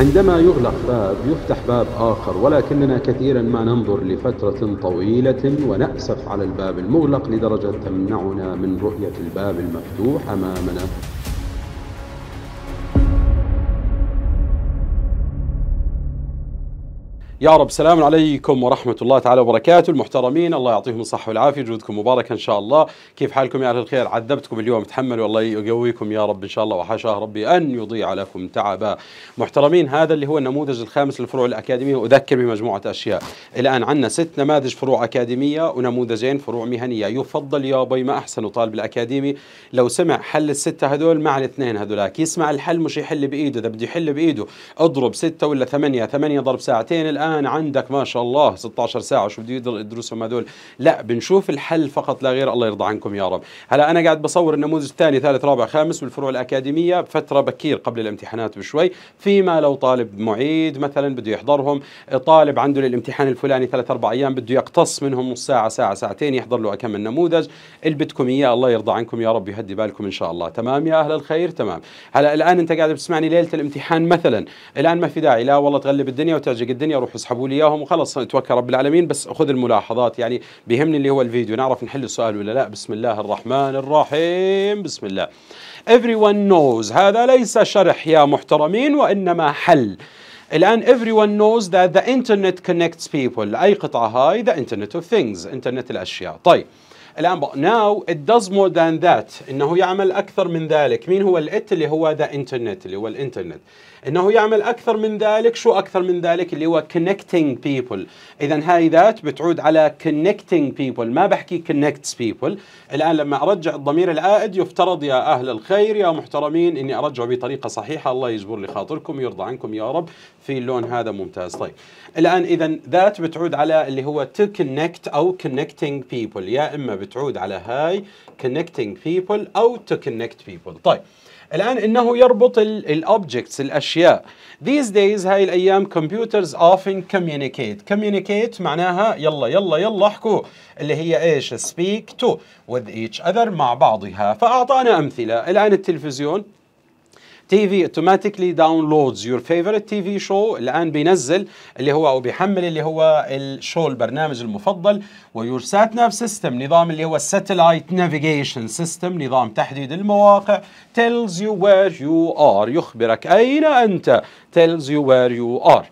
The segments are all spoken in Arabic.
عندما يغلق باب يفتح باب آخر ولكننا كثيرا ما ننظر لفترة طويلة ونأسف على الباب المغلق لدرجة تمنعنا من رؤية الباب المفتوح أمامنا يا رب سلام عليكم ورحمة الله تعالى وبركاته المحترمين الله يعطيهم الصحة والعافية جودكم مباركة إن شاء الله كيف حالكم يا أهل الخير عذبتكم اليوم تحملوا الله يقويكم يا رب إن شاء الله وحاشاه ربي أن يضيع لكم تعبا محترمين هذا اللي هو النموذج الخامس للفروع الأكاديمية أذكر بمجموعة أشياء الآن عندنا ست نماذج فروع أكاديمية ونموذجين فروع مهنية يفضل يا بي ما أحسن طالب الأكاديمي لو سمع حل الستة هذول مع الاثنين هذولاك يسمع الحل مش يحل بإيده إذا بده يحل بإيده اضرب ستة ولا ثمانية ثمانية ضرب ساعتين الآن الآن عندك ما شاء الله 16 ساعة شو بده يدرسهم هذول لا بنشوف الحل فقط لا غير الله يرضى عنكم يا رب هلا أنا قاعد بصور النموذج الثاني ثالث رابع خامس بالفروع الأكاديمية بفترة بكير قبل الامتحانات بشوي فيما لو طالب معيد مثلا بده يحضرهم طالب عنده للامتحان الفلاني ثلاث أربع أيام بده يقتص منهم نص ساعة ساعة ساعتين يحضر له كم النموذج اللي بدكم إياه الله يرضى عنكم يا رب يهدي بالكم إن شاء الله تمام يا أهل الخير تمام هلا الآن أنت قاعد بتسمعني ليلة الامتحان مثلا الآن ما في داعي لا والله تغلب الدنيا وتعجق الدنيا روح اسحبوا لي اياهم وخلص توكل رب العالمين بس خذ الملاحظات يعني بيهمني اللي هو الفيديو نعرف نحل السؤال ولا لا بسم الله الرحمن الرحيم بسم الله everyone knows هذا ليس شرح يا محترمين وانما حل الآن everyone knows that the internet connects people أي قطعة هاي the internet of things انترنت الأشياء طيب الآن بقى now it does more than that إنه يعمل أكثر من ذلك مين هو الات اللي هو the internet اللي هو الانترنت انه يعمل اكثر من ذلك شو اكثر من ذلك اللي هو connecting people اذا هاي ذات بتعود على connecting people ما بحكي connects people الان لما ارجع الضمير العائد يفترض يا اهل الخير يا محترمين اني ارجعه بطريقه صحيحه الله يجبر لي خاطركم ويرضى عنكم يا رب في اللون هذا ممتاز طيب الان اذا ذات بتعود على اللي هو to connect او connecting people يا اما بتعود على هاي connecting people او to connect people طيب الآن إنه يربط الأوبجكتس الأشياء these days هاي الأيام computers often communicate communicate معناها يلا يلا يلا احكوا اللي هي إيش speak to with each other مع بعضها فأعطانا أمثلة الآن التلفزيون تي في اوتوماتيكلي داونلودز يور فيفورت تي في شو الان بينزل اللي هو او بيحمل اللي هو الشو البرنامج المفضل ويور سات ناف سيستم نظام اللي هو الساتلايت نافيجيشن سيستم نظام تحديد المواقع تيلز يو وير يو ار يخبرك اين انت تيلز يو وير يو ار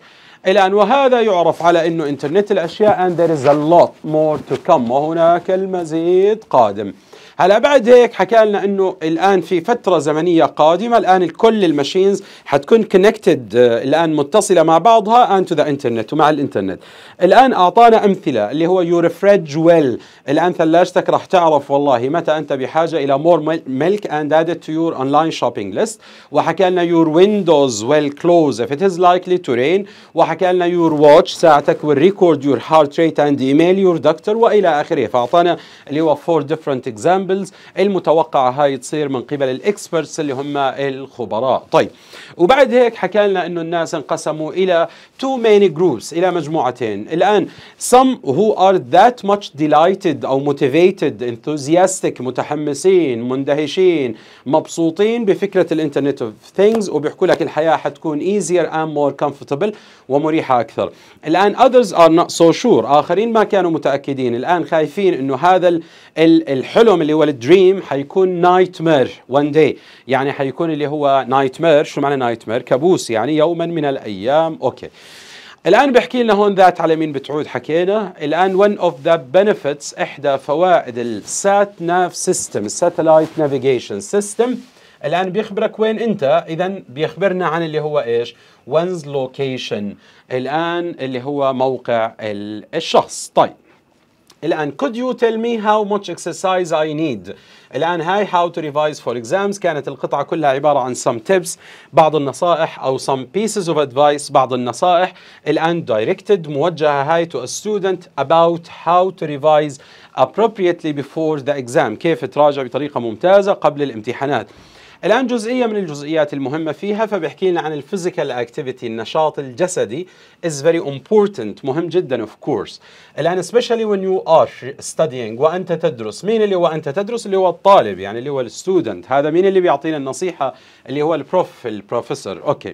الآن وهذا يعرف على أنه إنترنت الأشياء اند ذير از ا لوت مور تو كم وهناك المزيد قادم هلا بعد هيك حكى لنا انه الان في فتره زمنيه قادمه الان كل الماشينز حتكون كونكتد آه، الان متصله مع بعضها ان تو ذا انترنت ومع الانترنت الان اعطانا امثله اللي هو يور فريدج ويل الان ثلاجتك راح تعرف والله متى انت بحاجه الى مور ميلك اند ادد تو يور اونلاين شوبينج ليست وحكى لنا يور ويندوز ويل كلوز اف ات از لايكلي تو رين وحكى لنا يور واتش ساعتك والريكورد يور هارت ريت اند ايميل يور دكتور والى اخره فاعطانا اللي هو فور ديفرنت اكزامبل السامبلز المتوقعه هاي تصير من قبل الاكسبرتس اللي هم الخبراء طيب وبعد هيك حكى لنا انه الناس انقسموا الى تو مين جروبس الى مجموعتين الان some who are that much delighted او motivated enthusiastic متحمسين مندهشين مبسوطين بفكره الانترنت اوف ثينجز وبيحكوا لك الحياه حتكون easier and more comfortable ومريحه اكثر الان others are not so sure اخرين ما كانوا متاكدين الان خايفين انه هذا الحلم اللي والدريم حيكون نايت مير وان داي يعني حيكون اللي هو نايت مير شو معنى نايت مير كابوس يعني يوما من الايام اوكي الان بحكي لنا هون ذات على مين بتعود حكينا الان ون اوف ذا بنفيتس احدى فوائد السات ناف سيستم الساتلايت نافيجيشن سيستم الان بيخبرك وين انت اذا بيخبرنا عن اللي هو ايش ونز لوكيشن الان اللي هو موقع الشخص طيب الآن could you tell me how much exercise I need الآن هاي how to revise for exams كانت القطعة كلها عبارة عن some tips بعض النصائح أو some pieces of advice بعض النصائح الآن directed موجهة هاي to a student about how to revise appropriately before the exam كيف تراجع بطريقة ممتازة قبل الامتحانات الآن جزئية من الجزئيات المهمة فيها فبيحكي لنا عن الفيزيكال اكتيفيتي النشاط الجسدي is very important مهم جدا of course الآن especially when you are studying وأنت تدرس مين اللي هو انت تدرس اللي هو الطالب يعني اللي هو الستودنت هذا مين اللي بيعطينا النصيحة اللي هو البروف البروفيسور أوكي okay.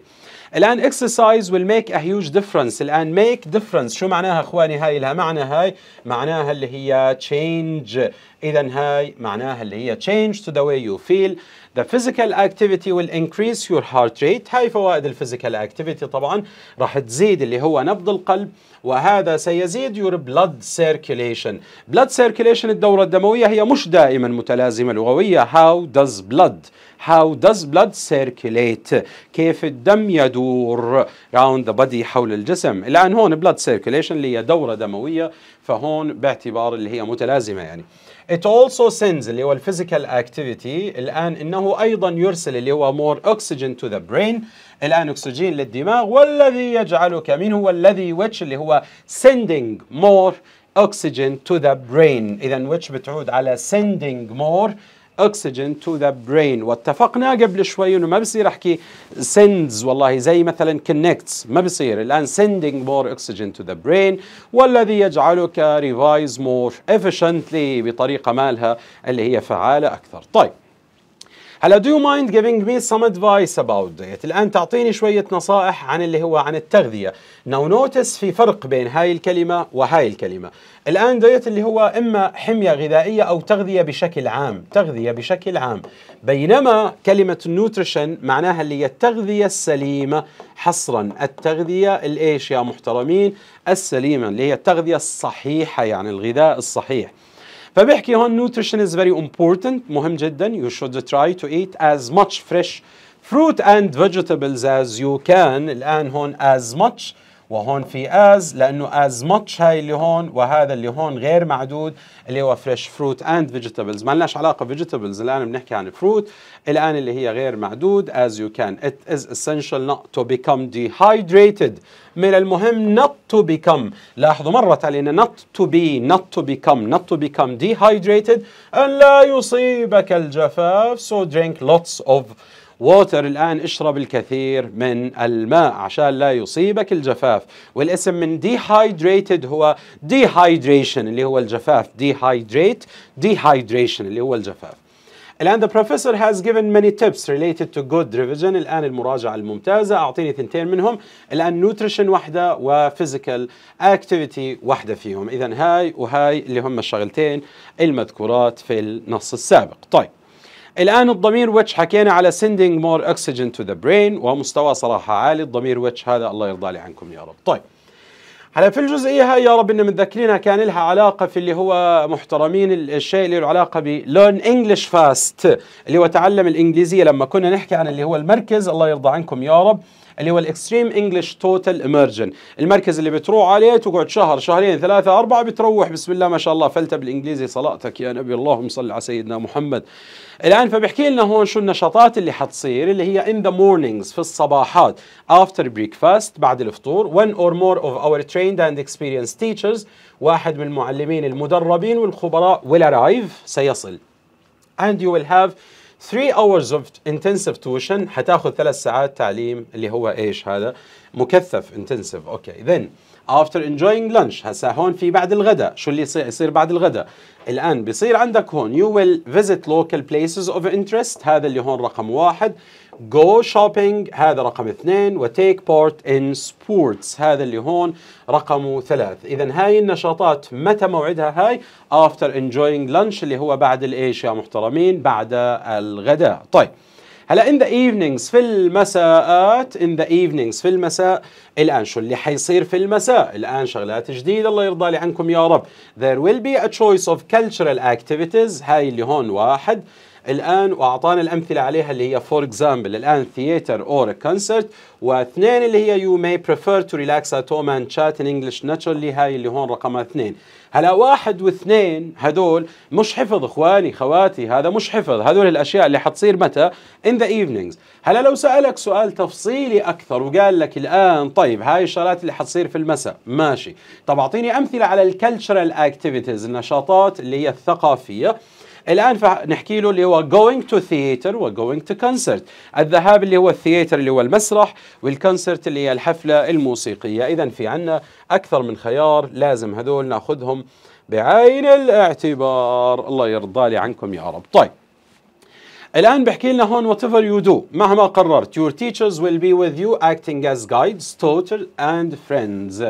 الان exercise will make a huge difference الان make difference شو معناها اخواني هاي لها معنى هاي معناها اللي هي change اذا هاي معناها اللي هي change to the way you feel The physical activity will increase your heart rate هاي فوائد الفيزيكال activity طبعا راح تزيد اللي هو نبض القلب وهذا سيزيد your blood circulation blood circulation الدورة الدموية هي مش دائما متلازمة لغوية how does blood How does blood circulate كيف الدم يدور round the body حول الجسم الآن هون blood circulation اللي هي دورة دموية فهون باعتبار اللي هي متلازمة يعني It also sends اللي هو physical activity الآن إنه أيضا يرسل اللي هو more oxygen to the brain الآن أكسجين للدماغ والذي يجعلك من هو الذي which اللي هو sending more oxygen to the brain إذا which بتعود على sending more oxygen to the brain واتفقنا قبل شوي انه ما بصير احكي sends والله زي مثلا connects ما بصير الان sending more oxygen to the brain والذي يجعلك revise more efficiently بطريقه مالها اللي هي فعاله اكثر طيب هلا do you mind giving me some advice about diet الآن تعطيني شوية نصائح عن اللي هو عن التغذية now notice في فرق بين هاي الكلمة وهاي الكلمة الآن دايت اللي هو إما حمية غذائية أو تغذية بشكل عام تغذية بشكل عام بينما كلمة نوتريشن معناها اللي هي التغذية السليمة حصرا التغذية الإيش يا محترمين السليمة اللي هي التغذية الصحيحة يعني الغذاء الصحيح فبيحكي هون nutrition is very important مهم جدا you should try to eat as much fresh fruit and vegetables as you can الآن هون as much وهون في از لانه از ماتش هاي اللي هون وهذا اللي هون غير معدود اللي هو فريش فروت اند فيجيتابلز ما لناش علاقه فيجيتابلز الان بنحكي عن فروت الان اللي هي غير معدود as you can it is essential not to become dehydrated من المهم not to become لاحظوا مرة علينا not to be not to become not to become dehydrated أن لا يصيبك الجفاف so drink lots of ووتر الآن اشرب الكثير من الماء عشان لا يصيبك الجفاف والاسم من dehydrated هو dehydration اللي هو الجفاف dehydrate dehydration اللي هو الجفاف الآن the professor has given many tips related to good revision الآن المراجعة الممتازة أعطيني ثنتين منهم الآن nutrition واحدة physical activity واحدة فيهم إذا هاي وهاي اللي هم الشغلتين المذكورات في النص السابق طيب الآن الضمير ويتش حكينا على sending more oxygen to the brain ومستوى صراحة عالي الضمير ويتش هذا الله يرضى لي عنكم يا رب طيب هلا في الجزئية هاي يا رب إن متذكرينها كان لها علاقة في اللي هو محترمين الشيء اللي له علاقة ب learn English fast اللي هو تعلم الإنجليزية لما كنا نحكي عن اللي هو المركز الله يرضى عنكم يا رب اللي هو الاكستريم انجلش توتال اميرجن المركز اللي بتروح عليه تقعد شهر شهرين ثلاثة أربعة بتروح بسم الله ما شاء الله فلتة بالإنجليزي صلاتك يا نبي اللهم صل على سيدنا محمد الان فبيحكي لنا هون شو النشاطات اللي حتصير اللي هي in the mornings في الصباحات after breakfast بعد الفطور one or more of our trained and experienced teachers واحد من المعلمين المدربين والخبراء will arrive سيصل and you will have three hours of intensive tuition حتاخذ ثلاث ساعات تعليم اللي هو ايش هذا مكثف intensive اوكي okay. then after enjoying lunch هسا هون في بعد الغداء شو اللي يصير بعد الغداء الآن بصير عندك هون you will visit local places of interest هذا اللي هون رقم واحد go shopping هذا رقم اثنين و take part in sports هذا اللي هون رقم ثلاث إذا هاي النشاطات متى موعدها هاي after enjoying lunch اللي هو بعد الإيش يا محترمين بعد الغداء طيب هلا in the evenings في المساءات in the evenings في المساء الان شو اللي حيصير في المساء الان شغلات جديده الله يرضى لي عنكم يا رب there will be a choice of cultural activities هاي اللي هون واحد الآن وأعطانا الأمثلة عليها اللي هي فور اكزامبل الآن ثياتر اور كونسرت واثنين اللي هي يو ماي بريفير تو ريلاكس ات هوم اند شات ان انجلش naturally هاي اللي هون رقمها اثنين هلا واحد واثنين هدول مش حفظ اخواني خواتي هذا مش حفظ هدول الاشياء اللي حتصير متى in the evenings هلا لو سالك سؤال تفصيلي اكثر وقال لك الان طيب هاي الشغلات اللي حتصير في المساء ماشي طب اعطيني امثله على الكلتشرال اكتيفيتيز النشاطات اللي هي الثقافيه الان فنحكي له اللي هو going to theater و going to concert الذهاب اللي هو الثياتر اللي هو المسرح والكونسرت اللي هي الحفله الموسيقيه اذا في عنا اكثر من خيار لازم هذول ناخذهم بعين الاعتبار الله يرضى لي عنكم يا رب طيب الآن بحكي لنا هون whatever you do مهما قررت your teachers will be with you acting as guides, tutors and friends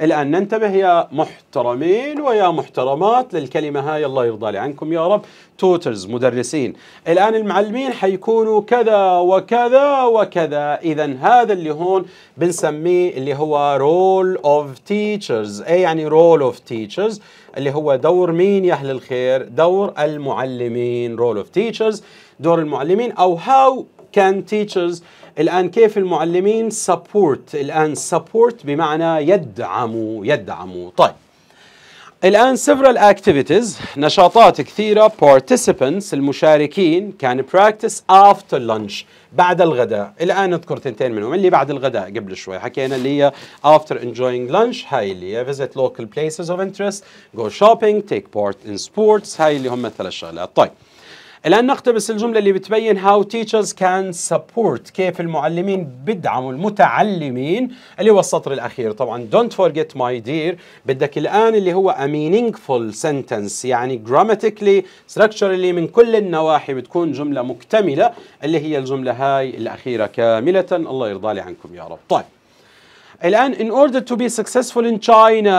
الآن ننتبه يا محترمين ويا محترمات للكلمة هاي الله يرضى لي عنكم يا رب توترز مدرسين الآن المعلمين حيكونوا كذا وكذا وكذا إذا هذا اللي هون بنسميه اللي هو رول اوف تيتشرز أي يعني رول اوف تيتشرز اللي هو دور مين يا أهل الخير دور المعلمين رول اوف تيتشرز دور المعلمين أو how كان تيتشرز الآن كيف المعلمين سبورت الآن سبورت بمعنى يدعموا يدعموا طيب الآن several activities نشاطات كثيرة participants المشاركين كان براكتس افتر lunch بعد الغداء الآن اذكر تنتين منهم اللي بعد الغداء قبل شوي حكينا اللي هي افتر انجوينج lunch هاي اللي هي فيزيت لوكال بليسز اوف انترست جو شوبينج تيك بارت ان سبورتس هاي اللي هم ثلاث شغلات طيب الآن نقتبس الجملة اللي بتبين how teachers can support كيف المعلمين بدعموا المتعلمين اللي هو السطر الأخير طبعا don't forget my dear بدك الآن اللي هو a meaningful sentence يعني grammatically structurally من كل النواحي بتكون جملة مكتملة اللي هي الجملة هاي الأخيرة كاملة الله يرضى لي عنكم يا رب طيب الآن in order to be successful in China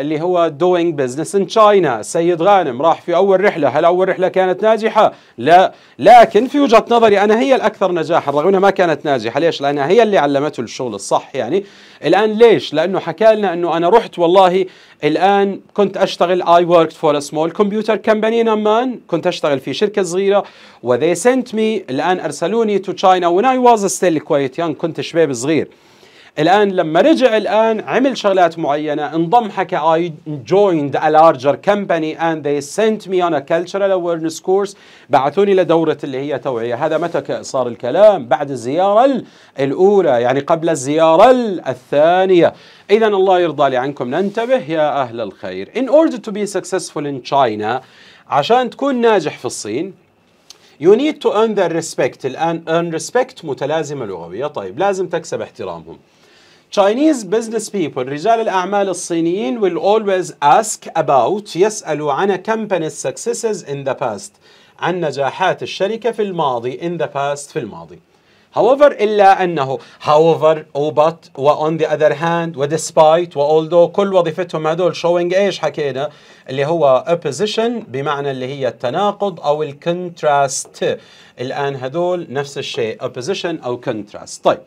اللي هو doing business in China سيد غانم راح في أول رحلة هل أول رحلة كانت ناجحة؟ لا لكن في وجهة نظري أنا هي الأكثر نجاحا رغم أنها ما كانت ناجحة ليش؟ لأنها هي اللي علمته الشغل الصح يعني الآن ليش؟ لأنه حكى لنا أنه أنا رحت والله الآن كنت أشتغل I worked for a small computer company in Amman كنت أشتغل في شركة صغيرة و they sent me الآن أرسلوني to China when I was still quite young كنت شباب صغير الان لما رجع الان عمل شغلات معينه انضم حكى I joined a larger company and they sent me on a cultural awareness course بعثوني لدوره اللي هي توعيه هذا متى صار الكلام بعد الزياره الاولى يعني قبل الزياره الثانيه اذا الله يرضى لي عنكم ننتبه يا اهل الخير in order to be successful in China عشان تكون ناجح في الصين You need to earn their respect الآن earn respect متلازمة لغوية طيب لازم تكسب احترامهم Chinese business people رجال الأعمال الصينيين will always ask about يسألوا عن company successes in the past عن نجاحات الشركة في الماضي in the past في الماضي However إلا أنه however أو but و on the other hand و despite و although كل وظيفتهم هدول showing إيش حكينا اللي هو opposition بمعنى اللي هي التناقض أو الكونتراست الآن هدول نفس الشيء opposition أو contrast طيب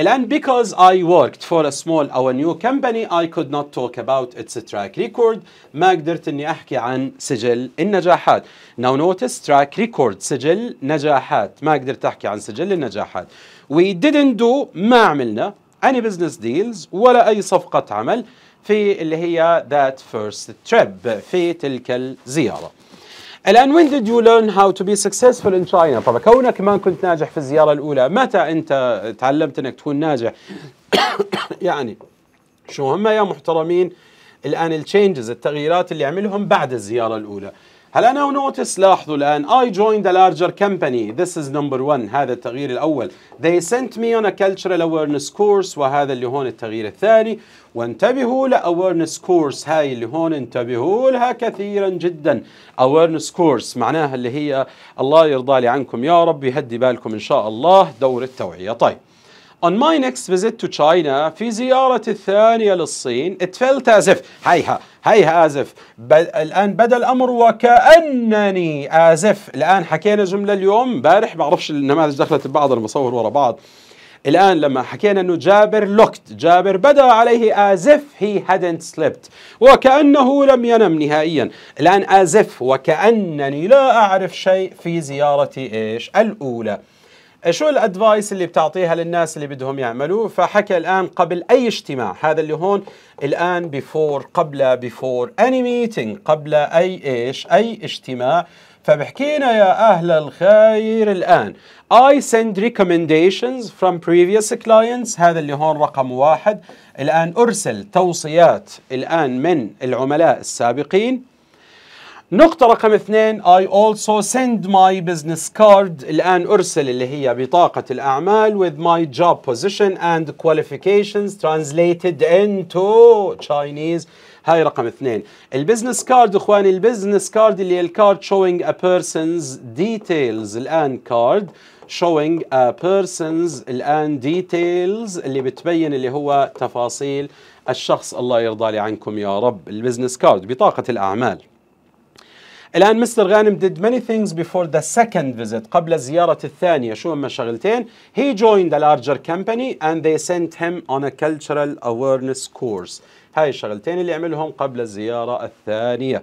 الآن because I worked for a small or a new company I could not talk about its track record ما قدرت إني أحكي عن سجل النجاحات now notice track record سجل نجاحات ما قدرت أحكي عن سجل النجاحات we didn't do ما عملنا any business deals ولا أي صفقة عمل في اللي هي that first trip في تلك الزيارة الآن وين ديد يو ليرن هاو تو بي successful ان تشاينا طبعا كونك ما كنت ناجح في الزيارة الأولى متى أنت تعلمت أنك تكون ناجح يعني شو هم يا محترمين الآن التشينجز التغييرات اللي عملهم بعد الزيارة الأولى هلا انا ونوتس لاحظوا الان I joined a larger company this is number one هذا التغيير الاول they sent me on a cultural awareness course وهذا اللي هون التغيير الثاني وانتبهوا لاويرنس course هاي اللي هون انتبهوا لها كثيرا جدا awareness course معناها اللي هي الله يرضى لي عنكم يا رب يهدي بالكم ان شاء الله دور التوعيه طيب On my next visit to China في زيارتي الثانية للصين it felt as if هيها هيها as if الآن بدا الأمر وكأنني as if الآن حكينا جملة اليوم امبارح ما النماذج دخلت ببعض أنا بصور ورا بعض الآن لما حكينا أنه جابر لوكت جابر بدأ عليه as if he hadn't slept وكأنه لم ينم نهائيا الآن as if وكأنني لا أعرف شيء في زيارتي إيش الأولى شو الادفايس اللي بتعطيها للناس اللي بدهم يعملوا فحكى الان قبل اي اجتماع هذا اللي هون الان بيفور قبل بيفور اني ميتنج قبل اي ايش اي اجتماع فبحكينا يا أهل الخير الآن I send recommendations from previous clients هذا اللي هون رقم واحد الآن أرسل توصيات الآن من العملاء السابقين نقطة رقم اثنين I also send my business card الآن أرسل اللي هي بطاقة الأعمال with my job position and qualifications translated into Chinese هاي رقم اثنين البزنس كارد اخواني البزنس كارد اللي هي الكارد showing a person's details الآن كارد showing a person's الآن details اللي بتبين اللي هو تفاصيل الشخص الله يرضى لي عنكم يا رب البزنس كارد بطاقة الأعمال الآن مستر غانم did many things before the second visit قبل الزيارة الثانية شو هم شغلتين he joined a larger company and they sent him on a cultural awareness course هاي الشغلتين اللي عملهم قبل الزيارة الثانية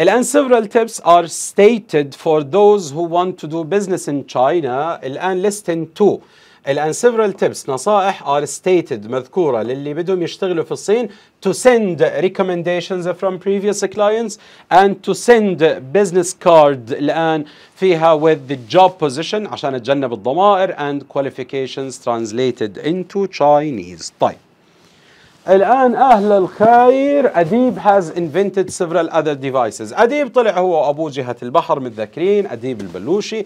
الآن several tips are stated for those who want to do business in China الآن listen to الان سيفرال تيبس نصائح ار ستيتد مذكوره للي بدهم يشتغلوا في الصين تو سند ريكومنديشنز فروم بريفيوس كلاينتس اند تو سند بزنس كارد الان فيها وذ ذا جوب بوزيشن عشان اتجنب الضمائر اند كواليفيكيشنز ترانسليتد انتو تشاينيز طيب الان اهل الخير اديب هاز انفنتد سيفرال اذر ديفايسز اديب طلع هو ابو جهه البحر متذكرين اديب البلوشي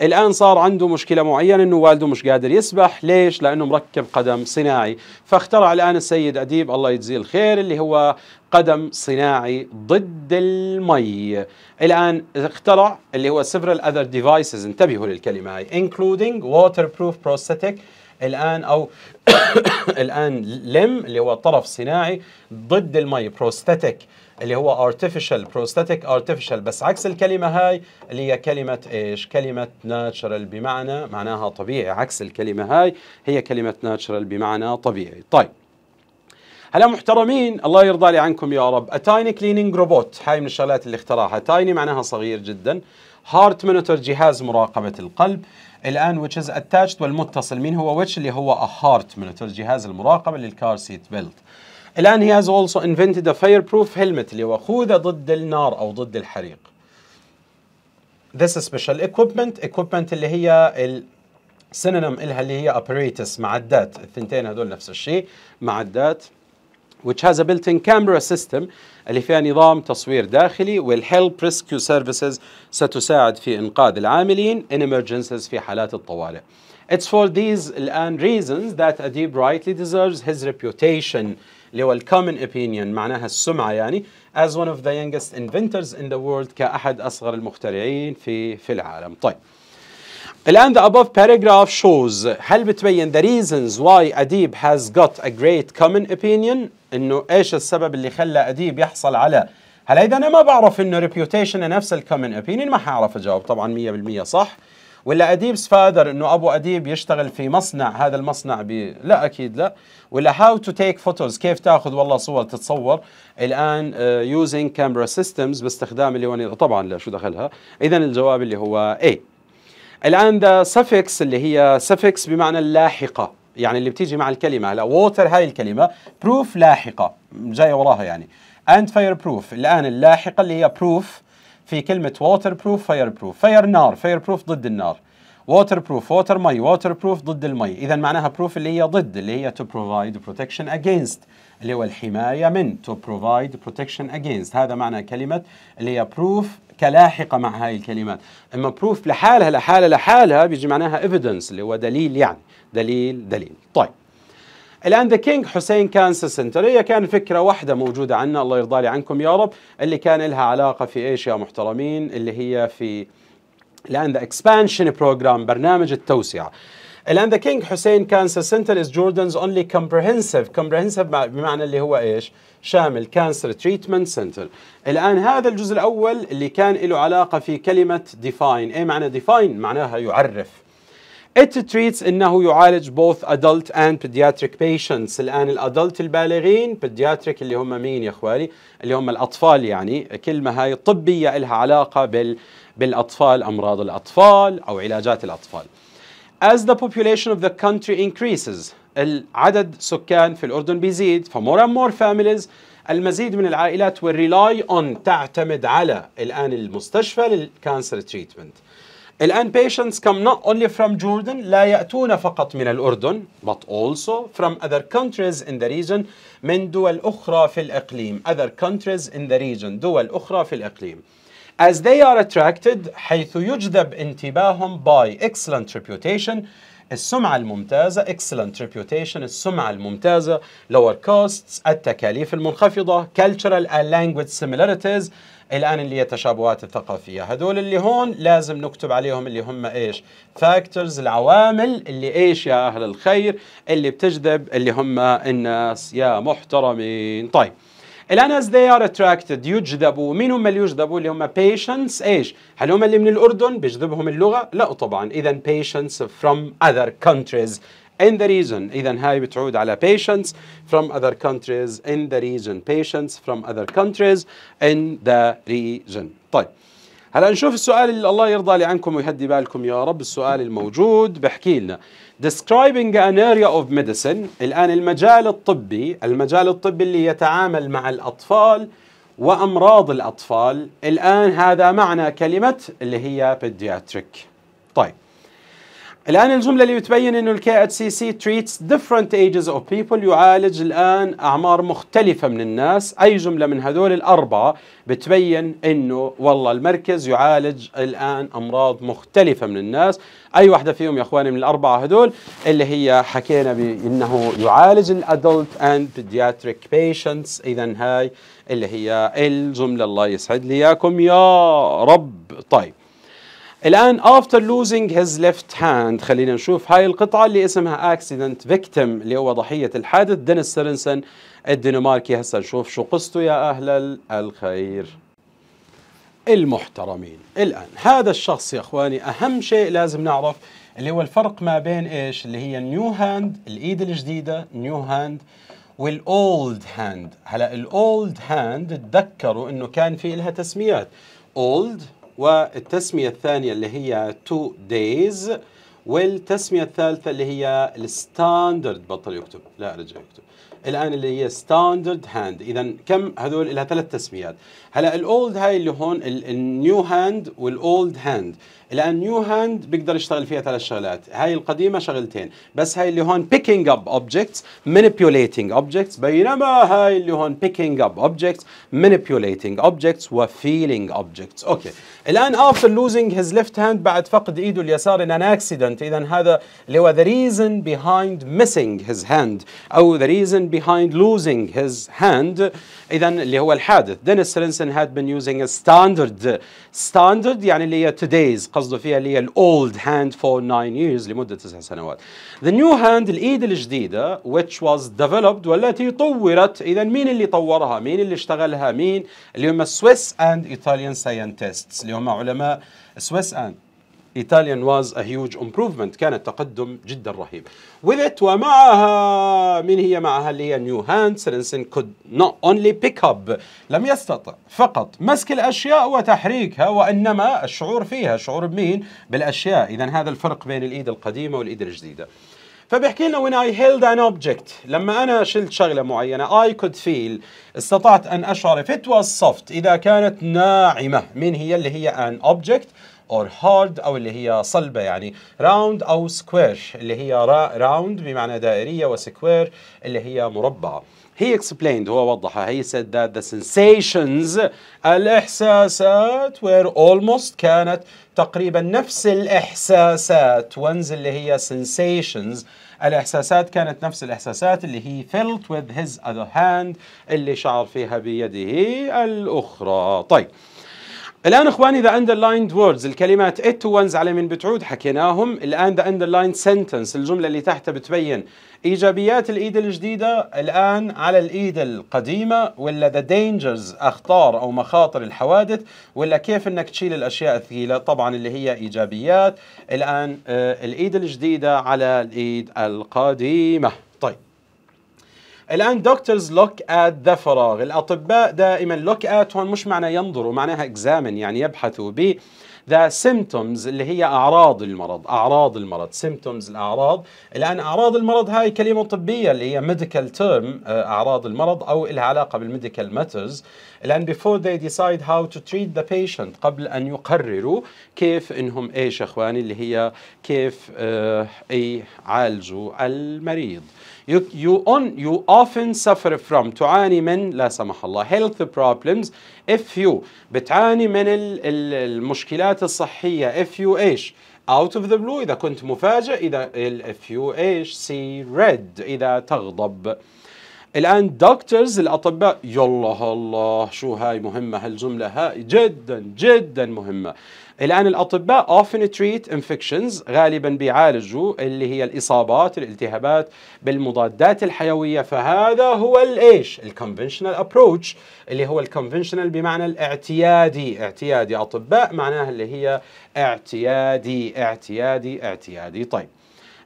الآن صار عنده مشكلة معينة أنه والده مش قادر يسبح ليش؟ لأنه مركب قدم صناعي فاخترع الآن السيد أديب الله يجزيه الخير اللي هو قدم صناعي ضد المي الآن اخترع اللي هو several other devices انتبهوا للكلمة هاي including waterproof prosthetic الان او الان لم اللي هو طرف صناعي ضد المي بروستاتيك اللي هو artificial بروستاتيك artificial بس عكس الكلمه هاي اللي هي كلمه ايش كلمه ناتشرال بمعنى معناها طبيعي عكس الكلمه هاي هي كلمه ناتشرال بمعنى طبيعي طيب هلا محترمين الله يرضى لي عنكم يا رب اتايني كلينينج روبوت هاي من الشغلات اللي اخترعها تايني معناها صغير جدا هارت مونيتور جهاز مراقبه القلب الان which is attached والمتصل مين هو which اللي هو a heart monitor جهاز المراقبه للكار سيت بيلت الان he has also invented a fireproof helmet اللي هو خوذه ضد النار او ضد الحريق this is special equipment equipment اللي هي ال سينونيم إلها اللي هي apparatus معدات الثنتين هذول نفس الشيء معدات which has a built-in camera system اللي فيها نظام تصوير داخلي will help rescue services ستساعد في إنقاذ العاملين in emergencies في حالات الطوارئ. It's for these and reasons that Adib rightly deserves his reputation اللي هو الكومن opinion معناها السمعة يعني as one of the youngest inventors in the world كأحد أصغر المخترعين في في العالم. طيب. الآن the above paragraph shows هل بتبين the reasons why Adib has got a great common opinion انه ايش السبب اللي خلى اديب يحصل على هلا اذا انا ما بعرف انه ريبيوتيشن نفس الكومن اوبينيون ما حعرف اجاوب طبعا 100% صح ولا اديبس فادر انه ابو اديب يشتغل في مصنع هذا المصنع بي لا اكيد لا ولا هاو تو تيك فوتوز كيف تاخذ والله صور تتصور الان يوزنج كاميرا سيستمز باستخدام اللي هو طبعا لا شو دخلها اذا الجواب اللي هو اي الان ذا suffix اللي هي suffix بمعنى اللاحقه يعني اللي بتيجي مع الكلمه هلا ووتر هاي الكلمه بروف لاحقه جايه وراها يعني اند فاير بروف الان اللاحقه اللي هي بروف في كلمه ووتر بروف فاير بروف فاير نار فاير بروف ضد النار ووتر بروف ووتر مي ووتر بروف ضد المي اذا معناها بروف اللي هي ضد اللي هي تو بروفايد بروتكشن اجينست اللي هو الحمايه من تو بروفايد بروتكشن اجينست هذا معنى كلمه اللي هي بروف كلاحقه مع هاي الكلمات اما بروف لحالها لحالها لحالها بيجي معناها ايفيدنس اللي هو دليل يعني دليل دليل طيب الان ذا كينج حسين كانسر سنتر هي كان فكره واحده موجوده عنا الله يرضى لي عنكم يا رب اللي كان لها علاقه في ايش يا محترمين اللي هي في الان ذا اكسبانشن بروجرام برنامج التوسعه الان ذا كينج حسين كانسر سنتر از جوردنز اونلي كومبرهنسيف كومبرهنسيف بمعنى اللي هو ايش شامل كانسر تريتمنت سنتر الان هذا الجزء الاول اللي كان له علاقه في كلمه ديفاين ايه معنى ديفاين معناها يعرف It treats انه يعالج both adult and pediatric patients الان الادلت البالغين pediatric اللي هم مين يا اخواني اللي هم الاطفال يعني كلمه هاي طبيه لها علاقه بال بالاطفال امراض الاطفال او علاجات الاطفال As the population of the country increases العدد سكان في الأردن بيزيد more and more families المزيد من العائلات will rely on تعتمد على الآن المستشفى للكانسر تريتمنت الآن patients come not only from Jordan لا يأتون فقط من الأردن but also from other countries in the region من دول أخرى في الإقليم other countries in the region دول أخرى في الإقليم as they are attracted حيث يجذب انتباههم by excellent reputation السمعة الممتازة excellent reputation السمعة الممتازة lower costs التكاليف المنخفضة cultural and language similarities الان اللي هي التشابهات الثقافيه هذول اللي هون لازم نكتب عليهم اللي هم ايش فاكتورز العوامل اللي ايش يا اهل الخير اللي بتجذب اللي هم الناس يا محترمين طيب الان as they are attracted يجذبوا مين هم اللي يجذبوا اللي هم patients ايش هل هم اللي من الاردن بيجذبهم اللغه لا طبعا اذا patients from other countries in the region إذا هاي بتعود على patients from other countries in the region patients from other countries in the region طيب هلا نشوف السؤال اللي الله يرضى لي عنكم ويهدي بالكم يا رب السؤال الموجود بحكي لنا describing an area of medicine الآن المجال الطبي المجال الطبي اللي يتعامل مع الأطفال وأمراض الأطفال الآن هذا معنى كلمة اللي هي pediatric طيب الآن الجملة اللي بتبين إنه الكي اتش سي سي treats different ages of people يعالج الآن أعمار مختلفة من الناس، أي جملة من هذول الأربعة بتبين إنه والله المركز يعالج الآن أمراض مختلفة من الناس، أي واحدة فيهم يا إخواني من الأربعة هذول اللي هي حكينا بإنه يعالج الأدلت أند pediatric patients، إذا هاي اللي هي الجملة الله يسعد لي إياكم يا رب، طيب الآن after losing his left hand خلينا نشوف هاي القطعة اللي اسمها accident victim اللي هو ضحية الحادث دينيس سيرنسن الدنماركي هسه نشوف شو قصته يا أهل الخير المحترمين الآن هذا الشخص يا أخواني أهم شيء لازم نعرف اللي هو الفرق ما بين إيش اللي هي نيو هاند الإيد الجديدة نيو هاند والاولد هاند هلا الاولد هاند تذكروا انه كان في لها تسميات اولد والتسمية الثانية اللي هي تو دايز والتسمية الثالثة اللي هي الستاندرد بطل يكتب لا رجع يكتب الآن اللي هي ستاندرد هاند إذا كم هذول لها ثلاث تسميات هلا الأولد هاي اللي هون النيو هاند والأولد هاند الآن نيو هاند بيقدر يشتغل فيها ثلاث شغلات هاي القديمة شغلتين بس هاي اللي هون picking up objects manipulating objects بينما هاي اللي هون picking up objects manipulating objects و feeling objects أوكي الآن after losing his left hand بعد فقد إيده اليسار in an accident إذا هذا اللي هو the reason behind missing his hand أو the reason behind losing his hand إذا اللي هو الحادث Dennis Renson had been using a standard standard يعني اللي هي today's قصده فيها اللي هي ال old hand for 9 years لمدة 9 سنوات the new hand الإيد الجديدة which was developed والتي طورت إذا مين اللي طورها مين اللي اشتغلها مين اليوم Swiss and Italian scientists اللي هم علماء سويس آن ايطاليان واز ا هيوج امبروفمنت كان تقدم جدا رهيب وذت ومعها من هي معها اللي هي نيو هاند سرنسن كود نوت اونلي بيك اب لم يستطع فقط مسك الاشياء وتحريكها وانما الشعور فيها شعور بمين بالاشياء اذا هذا الفرق بين الايد القديمه والايد الجديده فبيحكي لنا when I held an object لما أنا شلت شغلة معينة I could feel استطعت أن أشعر if it was soft إذا كانت ناعمة من هي اللي هي an object or hard أو اللي هي صلبة يعني round أو square اللي هي round بمعنى دائرية وسكوير اللي هي مربعة هي explained هو وضحها هي said that the sensations الإحساسات were almost كانت تقريبا نفس الإحساسات ones اللي هي sensations الإحساسات كانت نفس الإحساسات اللي هي felt with his other hand اللي شعر فيها بيده الأخرى طيب الآن إخواني ذا underlined words الكلمات it ones على من بتعود حكيناهم الآن ذا underlined sentence الجملة اللي تحتها بتبين إيجابيات الإيد الجديدة الآن على الإيد القديمة ولا ذا dangers أخطار أو مخاطر الحوادث ولا كيف أنك تشيل الأشياء الثقيلة طبعا اللي هي إيجابيات الآن آه، الإيد الجديدة على الإيد القديمة الان دكتورز لوك ات ذا فراغ الاطباء دائما لوك ات هون مش معنى ينظروا معناها اكزامن يعني يبحثوا ب ذا سيمتومز اللي هي اعراض المرض اعراض المرض سيمتومز الاعراض الان اعراض المرض هاي كلمه طبيه اللي هي ميديكال آه، تيرم اعراض المرض او لها علاقه بالميديكال ماترز الان بيفور ذي ديسايد هاو تو تريت ذا بيشنت قبل ان يقرروا كيف انهم ايش اخواني اللي هي كيف آه يعالجوا المريض you, you, on, you often suffer from تعاني من لا سمح الله health problems if you بتعاني من المشكلات الصحية if you ايش out of the blue إذا كنت مفاجئ إذا if you ايش see red إذا تغضب الآن دكتورز الأطباء يلا الله شو هاي مهمة هالجملة هاي جدا جدا مهمة الآن الأطباء often treat infections غالبا بيعالجوا اللي هي الإصابات الالتهابات بالمضادات الحيوية فهذا هو الإيش conventional أبروتش اللي هو conventional بمعنى الاعتيادي اعتيادي أطباء معناها اللي هي اعتيادي اعتيادي اعتيادي طيب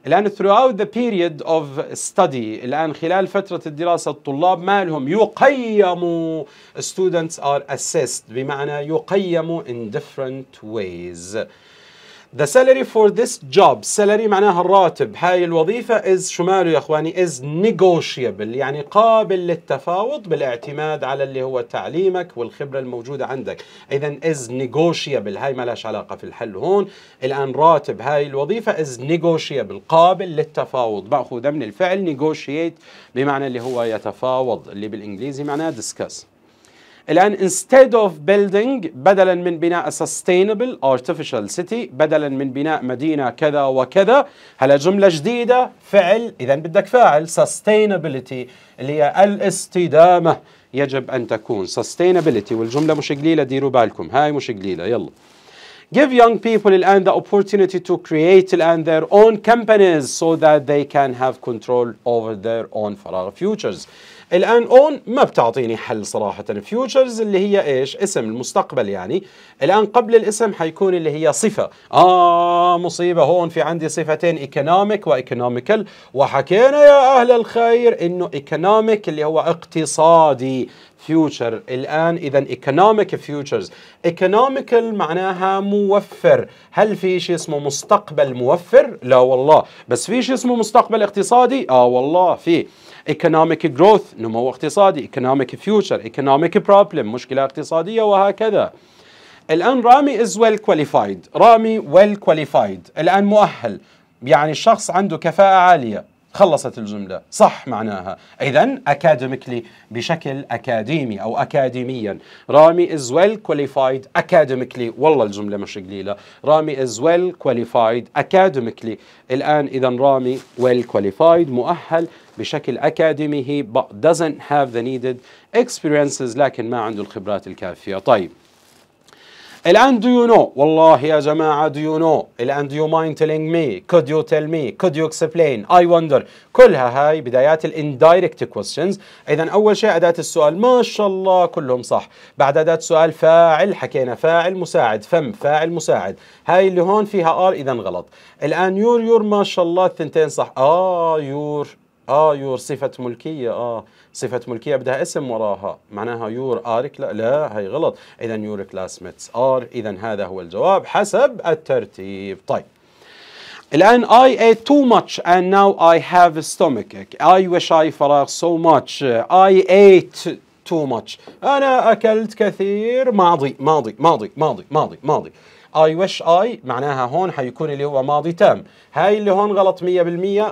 الآن throughout the period of study الآن خلال فترة الدراسة الطلاب ما لهم يقيموا students are assessed بمعنى يقيموا in different ways The salary for this job salary معناها الراتب هاي الوظيفة is شو ماله يا اخواني is negotiable يعني قابل للتفاوض بالاعتماد على اللي هو تعليمك والخبرة الموجودة عندك إذا is negotiable هاي ما لهاش علاقة في الحل هون الآن راتب هاي الوظيفة is negotiable قابل للتفاوض بأخذها من الفعل negotiate بمعنى اللي هو يتفاوض اللي بالإنجليزي معناه discuss الآن instead of building بدلا من بناء sustainable artificial city بدلا من بناء مدينة كذا وكذا هلا جملة جديدة فعل إذا بدك فاعل sustainability اللي هي الاستدامة يجب أن تكون sustainability والجملة مش قليلة ديروا بالكم هاي مش قليلة يلا give young people الآن the opportunity to create الآن their own companies so that they can have control over their own futures الان اون ما بتعطيني حل صراحه فيوتشرز اللي هي ايش اسم المستقبل يعني الان قبل الاسم حيكون اللي هي صفه اه مصيبه هون في عندي صفتين ايكونوميك وايكونوميكال وحكينا يا اهل الخير انه ايكونوميك اللي هو اقتصادي فيوتشر الآن إذا ايكونوميك فيوتشرز ايكونوميكال معناها موفر هل في شيء اسمه مستقبل موفر؟ لا والله بس في شيء اسمه مستقبل اقتصادي؟ آه والله في ايكونوميك جروث نمو اقتصادي ايكونوميك فيوتشر ايكونوميك بروبلم مشكلة اقتصادية وهكذا الآن رامي از ويل كواليفايد رامي ويل كواليفايد الآن مؤهل يعني الشخص عنده كفاءة عالية خلصت الجملة صح معناها إذا أكاديميكلي بشكل أكاديمي أو أكاديميا رامي is well qualified academically والله الجملة مش قليلة رامي is well qualified academically الآن إذا رامي well qualified مؤهل بشكل أكاديمي he doesn't have the needed experiences لكن ما عنده الخبرات الكافية طيب الآن do you know والله يا جماعة do you know الآن do you mind telling me could you tell me could you explain I wonder كلها هاي بدايات الاندايركت questions إذا أول شيء أداة السؤال ما شاء الله كلهم صح بعد أداة السؤال فاعل حكينا فاعل مساعد فم فاعل مساعد هاي اللي هون فيها ار إذا غلط الآن يور يور ما شاء الله الثنتين صح آه يور آه يور صفة ملكية آه صفه ملكيه بدها اسم وراها معناها يور ارك لا لا هي غلط اذا يور كلاس ميتس ار اذا هذا هو الجواب حسب الترتيب طيب الآن I ate too much and now I have a stomachache. I wish I فراغ so much. I ate too much. أنا أكلت كثير ماضي ماضي ماضي ماضي ماضي ماضي. I wish I معناها هون حيكون اللي هو ماضي تام هاي اللي هون غلط 100%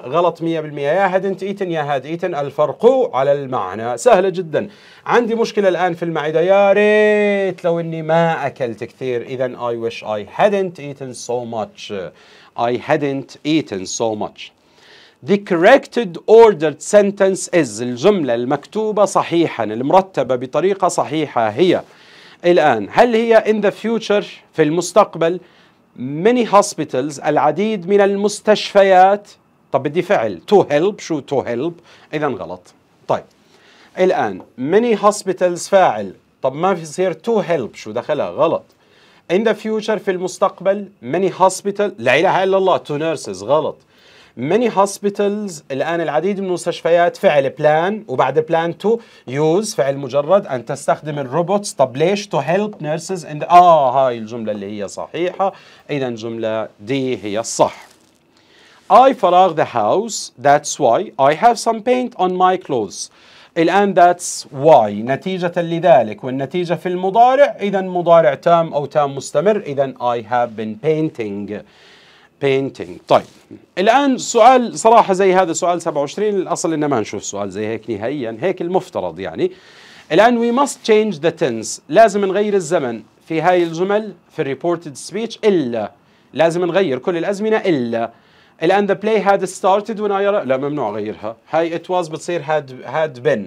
غلط 100% يا هاد انت ايتن يا هاد ايتن الفرق على المعنى سهله جدا عندي مشكله الان في المعده يا ريت لو اني ما اكلت كثير اذا I wish I hadn't eaten so much I hadn't eaten so much The corrected ordered sentence is الجملة المكتوبة صحيحا المرتبة بطريقة صحيحة هي الآن هل هي in the future في المستقبل many hospitals العديد من المستشفيات طب بدي فعل to help شو to help إذا غلط طيب الآن many hospitals فاعل طب ما بيصير to help شو دخلها غلط in the future في المستقبل many hospitals لا إله إلا الله to nurses غلط ماني هوسبيتالز الان العديد من المستشفيات فعل بلان وبعد بلان تو يوز فعل مجرد ان تستخدم الروبوتس طب ليش تو هيلب نيرسز اند اه هاي الجمله اللي هي صحيحه اذا الجمله دي هي الصح I فراغ the house that's why I have some paint on my clothes الآن that's why نتيجة لذلك والنتيجة في المضارع إذا مضارع تام أو تام مستمر إذا I have been painting painting طيب الآن سؤال صراحة زي هذا سؤال 27 الأصل إن ما نشوف سؤال زي هيك نهائيا هيك المفترض يعني الآن we must change the tense لازم نغير الزمن في هاي الجمل في reported speech إلا لازم نغير كل الأزمنة إلا الآن the play had started when I لا ممنوع أغيرها هاي it was بتصير had had been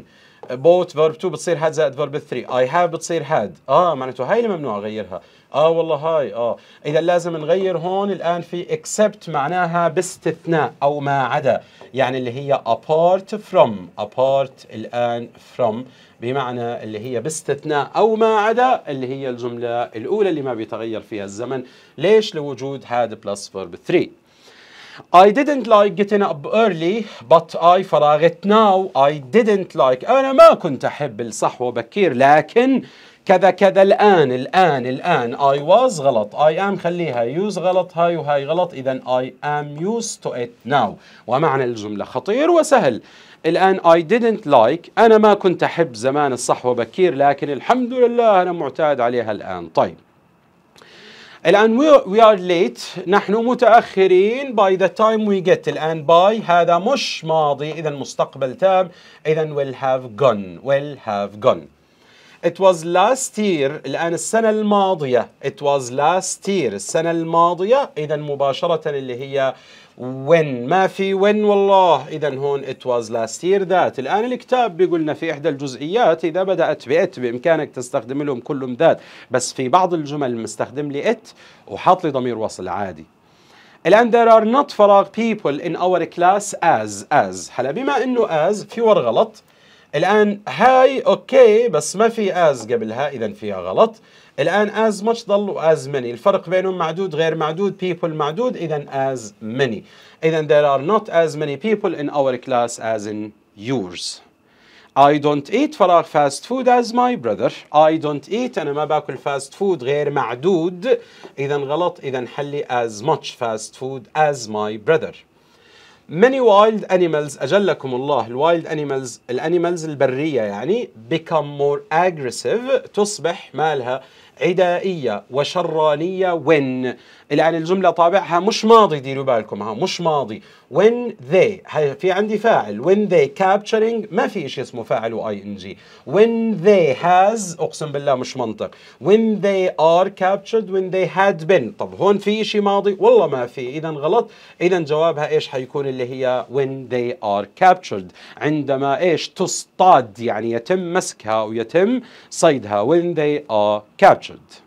بوت فيرب 2 بتصير هاد زائد فيرب 3 اي هاف بتصير هاد اه معناته هاي اللي ممنوع اغيرها اه والله هاي اه اذا لازم نغير هون الان في اكسبت معناها باستثناء او ما عدا يعني اللي هي apart from apart الان from بمعنى اللي هي باستثناء او ما عدا اللي هي الجمله الاولى اللي ما بيتغير فيها الزمن ليش لوجود هاد بلس فيرب 3 I didn't like getting up early but I فراغت now I didn't like أنا ما كنت أحب الصحوة بكير لكن كذا كذا الآن الآن الآن I was غلط I am خليها use غلط هاي وهاي غلط إذا I am used to it now ومعنى الجملة خطير وسهل الآن I didn't like أنا ما كنت أحب زمان الصحوة بكير لكن الحمد لله أنا معتاد عليها الآن طيب الآن we are late نحن متأخرين by the time we get الآن by هذا مش ماضي إذا مستقبل تام إذا will have gone will have gone It was last year الآن السنة الماضية It was last year السنة الماضية إذا مباشرة اللي هي when ما في when والله إذا هون it was last year that الآن الكتاب بيقول لنا في إحدى الجزئيات إذا بدأت بإت بإمكانك تستخدم لهم كلهم ذات بس في بعض الجمل مستخدم لي it وحاط لي ضمير وصل عادي الآن there are not فراغ people in our class as as هلا بما إنه as في ور غلط الآن هاي أوكي بس ما في as قبلها إذا فيها غلط الآن as much ضل as many الفرق بينهم معدود غير معدود people معدود إذا as many إذا there are not as many people in our class as in yours I don't eat فراغ fast food as my brother I don't eat أنا ما باكل fast food غير معدود إذا غلط إذا حلي as much fast food as my brother many wild animals أجلكم الله ال wild animals الانيمالز البرية يعني become more aggressive تصبح مالها عدائية وشرانية when الان الجمله طابعها مش ماضي ديروا بالكم ها مش ماضي when they في عندي فاعل when they capturing ما في شيء اسمه فاعل واي ان جي when they has اقسم بالله مش منطق when they are captured when they had been طب هون في شيء ماضي والله ما في اذا غلط اذا جوابها ايش حيكون اللي هي when they are captured عندما ايش تصطاد يعني يتم مسكها ويتم صيدها when they are captured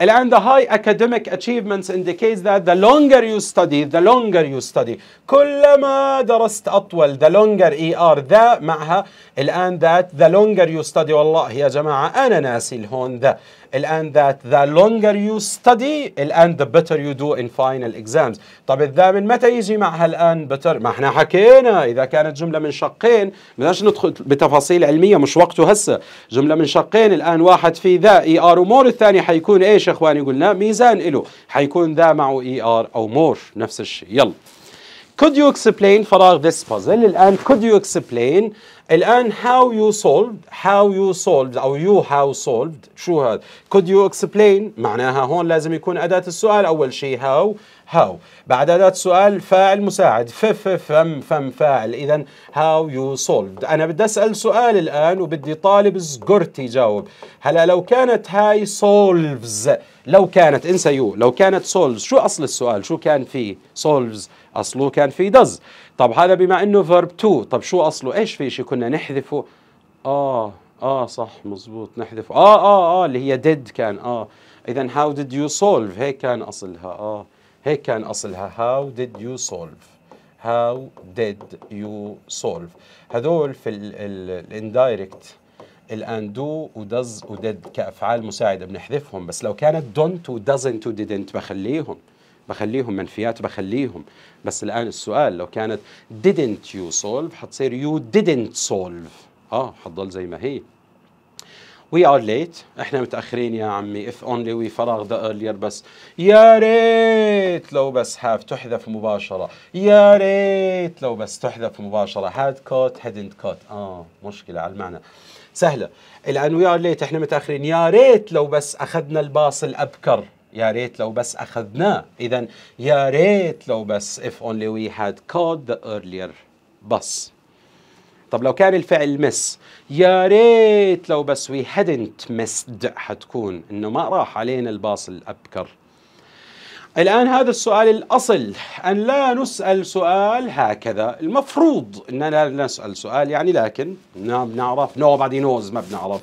الآن the high academic achievements indicates that the longer you study the longer you study كلما درست أطول the longer ER the معها الآن that the longer you study والله يا جماعة أنا ناسي الهون the الآن that the longer you study الآن the better you do in final exams طب من متى يجي معها الآن better ما احنا حكينا إذا كانت جملة من شقين بدناش ندخل بتفاصيل علمية مش وقته هسه جملة من شقين الآن واحد في ذا اي e ار ومور الثاني حيكون ايش يا اخواني قلنا ميزان له حيكون ذا معه اي e ار او مور نفس الشيء يلا Could you explain فراغ this puzzle الآن could you explain الآن how you solved how you solved أو you how solved شو هذا could you explain معناها هون لازم يكون أداة السؤال أول شيء how how بعد أداة السؤال فاعل مساعد ف ف فم فم فاعل إذا how you solved أنا بدي أسأل سؤال الآن وبدي طالب زقرت يجاوب هلا لو كانت هاي solves لو كانت انسى يو لو كانت solves شو أصل السؤال شو كان فيه solves أصله كان في does طب هذا بما أنه verb to طب شو أصله إيش في شيء كنا نحذفه آه آه صح مزبوط نحذفه آه آه آه اللي هي did كان آه إذا how did you solve هيك كان أصلها آه هيك كان أصلها how did you solve how did you solve هذول في الاندايركت الان دو ودز وديد كافعال مساعده بنحذفهم بس لو كانت دونت ودزنت وديدنت بخليهم بخليهم منفيات بخليهم بس الان السؤال لو كانت didn't you solve حتصير you didn't solve اه حتضل زي ما هي وي ار ليت احنا متاخرين يا عمي اف اونلي وي فراغ ذا ايرلير بس يا ريت لو بس هاف تحذف مباشره يا ريت لو بس تحذف مباشره هاد كوت هيدنت كوت اه مشكله على المعنى سهله الان وي ار ليت احنا متاخرين يا ريت لو بس اخذنا الباص الابكر يا ريت لو بس اخذناه اذا يا ريت لو بس if only we had caught the earlier bus طب لو كان الفعل miss يا ريت لو بس we hadn't missed حتكون انه ما راح علينا الباص الابكر الآن هذا السؤال الأصل أن لا نسأل سؤال هكذا المفروض أننا لا نسأل سؤال يعني لكن نعم نعرف nobody knows نوز ما بنعرف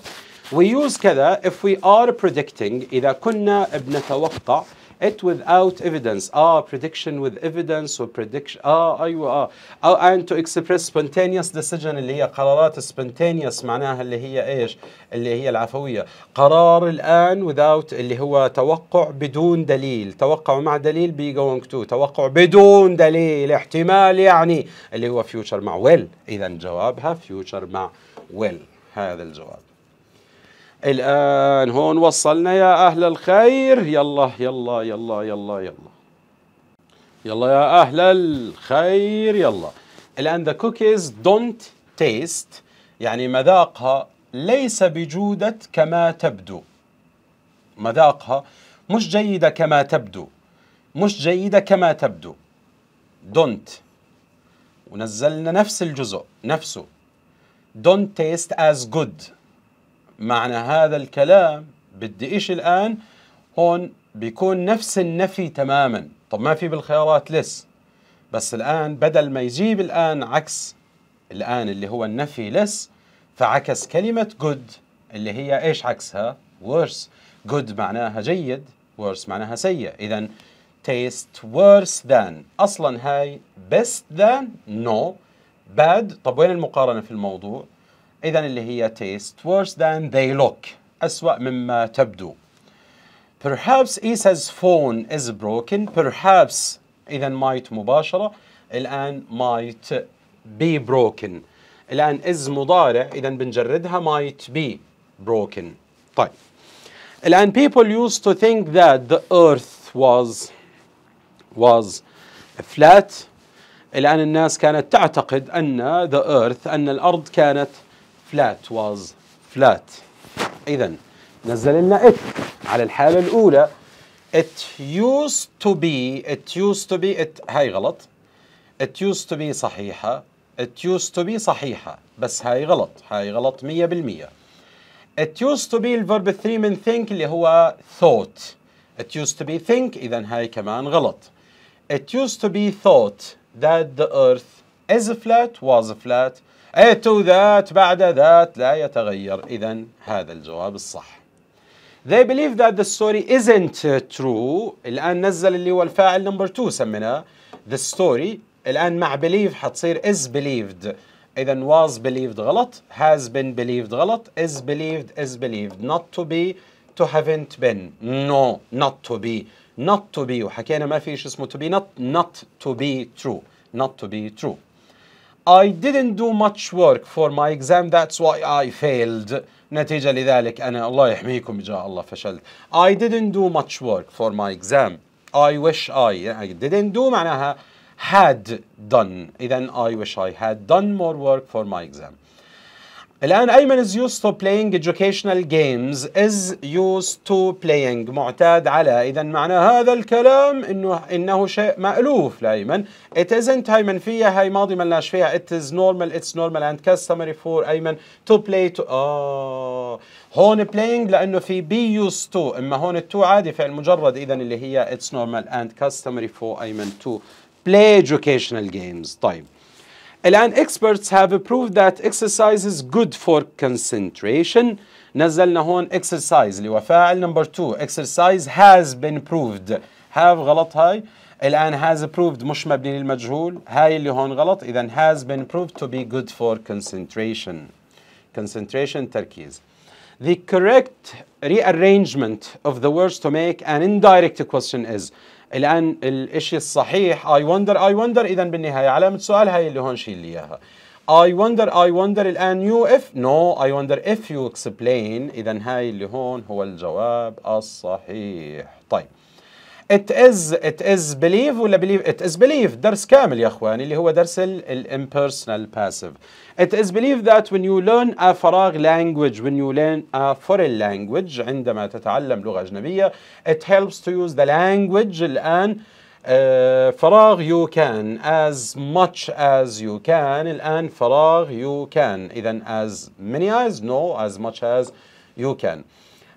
We use كذا if we are predicting إذا كنا بنتوقع it without evidence ah prediction with evidence or prediction ah ايوه ah oh, and to express spontaneous decision اللي هي قرارات spontaneous معناها اللي هي ايش اللي هي العفويه قرار الان without اللي هو توقع بدون دليل توقع مع دليل be going to توقع بدون دليل احتمال يعني اللي هو future مع will اذا جوابها future مع will هذا الجواب الآن هون وصلنا يا أهل الخير يلا يلا يلا يلا يلا يلا يا أهل الخير يلا الآن the cookies don't taste يعني مذاقها ليس بجودة كما تبدو مذاقها مش جيدة كما تبدو مش جيدة كما تبدو don't ونزلنا نفس الجزء نفسه don't taste as good معنى هذا الكلام بدي إيش الآن هون بيكون نفس النفي تماما طب ما في بالخيارات لس بس الآن بدل ما يجيب الآن عكس الآن اللي هو النفي لس فعكس كلمة good اللي هي إيش عكسها worse good معناها جيد worse معناها سيء إذا taste worse than أصلا هاي best than no bad طب وين المقارنة في الموضوع إذا اللي هي taste worse than they look أسوأ مما تبدو Perhaps Isa's phone is broken Perhaps إذا might مباشرة الآن might be broken الآن is مضارع إذا بنجردها might be broken طيب الآن people used to think that the earth was was flat الآن الناس كانت تعتقد أن the earth أن الأرض كانت flat was flat إذا نزل لنا it على الحالة الأولى it used to be it used to be it هاي غلط it used to be صحيحة it used to be صحيحة بس هاي غلط هاي غلط 100% it used to be الفيرب 3 من think اللي هو thought it used to be think إذا هاي كمان غلط it used to be thought that the earth is flat was flat أيت ذات بعد ذات لا يتغير إذا هذا الجواب الصح They believe that the story isn't true الآن نزل اللي هو الفاعل نمبر 2 سميناه the story الآن مع believe حتصير is believed إذا was believed غلط has been believed غلط is believed is believed not to be to haven't been no not to be not to be وحكينا ما في شيء اسمه to be not not to be true not to be true I didn't do much work for my exam that's why I failed نتيجة لذلك أنا الله يحميكم جاء الله فشلت I didn't do much work for my exam I wish I I didn't do معناها had done إذا I wish I had done more work for my exam الآن أيمن is used to playing educational games is used to playing معتاد على إذا معنى هذا الكلام إنه إنه شيء مألوف لأيمن it isn't أيمن فيها هاي ماضي ملناش فيها it is normal it's normal and customary for أيمن to play to آه هون playing لأنه في be used to إما هون to عادي فعل مجرد إذا اللي هي it's normal and customary for أيمن to play educational games طيب الآن experts have proved that exercise is good for concentration نزلنا هون exercise اللي هو فاعل number 2 exercise has been proved have غلط هاي الآن has proved مش مبني للمجهول هاي اللي هون غلط إذا has been proved to be good for concentration concentration تركيز The correct rearrangement of the words to make an indirect question is الان الشيء الصحيح اي وندر اي وندر اذا بالنهايه علامه سؤال هاي اللي هون شيل لي اياها اي وندر اي وندر الان يو اف نو اي وندر اف يو اكسبلين اذا هاي اللي هون هو الجواب الصحيح طيب it is ات از بليف ولا believe it is believe درس كامل يا اخواني اللي هو درس الامبيرسونال باسيف ات از بليف ذات when you learn a فراغ language when you learn a foreign language عندما تتعلم لغه اجنبيه it helps to use the language الان آه فراغ you can as much as you can الآن فراغ you can إذا as many as no as much as you can